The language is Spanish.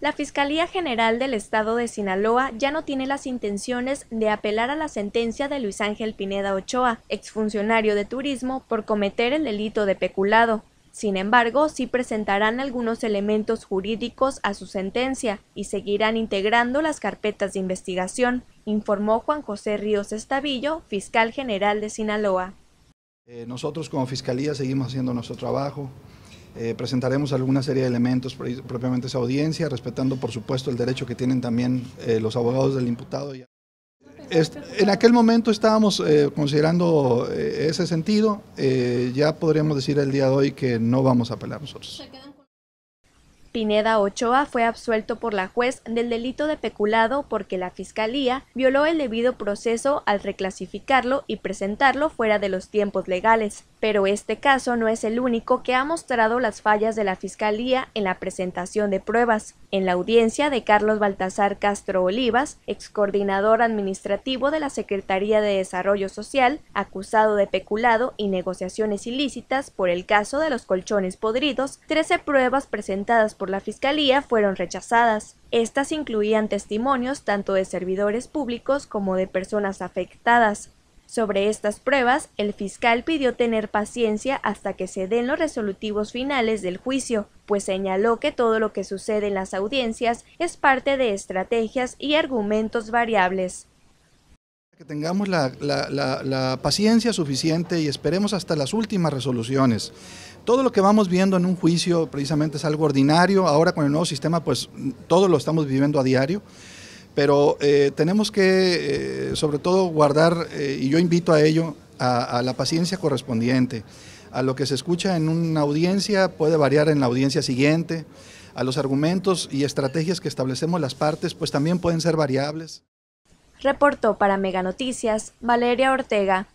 La Fiscalía General del Estado de Sinaloa ya no tiene las intenciones de apelar a la sentencia de Luis Ángel Pineda Ochoa, exfuncionario de turismo, por cometer el delito de peculado. Sin embargo, sí presentarán algunos elementos jurídicos a su sentencia y seguirán integrando las carpetas de investigación, informó Juan José Ríos Estavillo, fiscal general de Sinaloa. Eh, nosotros como Fiscalía seguimos haciendo nuestro trabajo, eh, presentaremos alguna serie de elementos propiamente esa audiencia, respetando por supuesto el derecho que tienen también eh, los abogados del imputado. en aquel momento estábamos eh, considerando ese sentido, ya podríamos decir el día de hoy que no vamos a apelar nosotros. Pineda Ochoa fue absuelto por la juez del delito de peculado porque la Fiscalía violó el debido proceso al reclasificarlo y presentarlo fuera de los tiempos legales. Pero este caso no es el único que ha mostrado las fallas de la Fiscalía en la presentación de pruebas. En la audiencia de Carlos Baltasar Castro Olivas, ex coordinador administrativo de la Secretaría de Desarrollo Social, acusado de peculado y negociaciones ilícitas por el caso de los colchones podridos, 13 pruebas presentadas por la Fiscalía fueron rechazadas. Estas incluían testimonios tanto de servidores públicos como de personas afectadas. Sobre estas pruebas, el fiscal pidió tener paciencia hasta que se den los resolutivos finales del juicio, pues señaló que todo lo que sucede en las audiencias es parte de estrategias y argumentos variables. Que tengamos la, la paciencia suficiente y esperemos hasta las últimas resoluciones. Todo lo que vamos viendo en un juicio precisamente es algo ordinario. Ahora con el nuevo sistema, pues todo lo estamos viviendo a diario. Pero eh, tenemos que, eh, sobre todo, guardar, eh, y yo invito a ello, a, a la paciencia correspondiente. A lo que se escucha en una audiencia puede variar en la audiencia siguiente. A los argumentos y estrategias que establecemos las partes, pues también pueden ser variables. Reportó para Mega Noticias Valeria Ortega.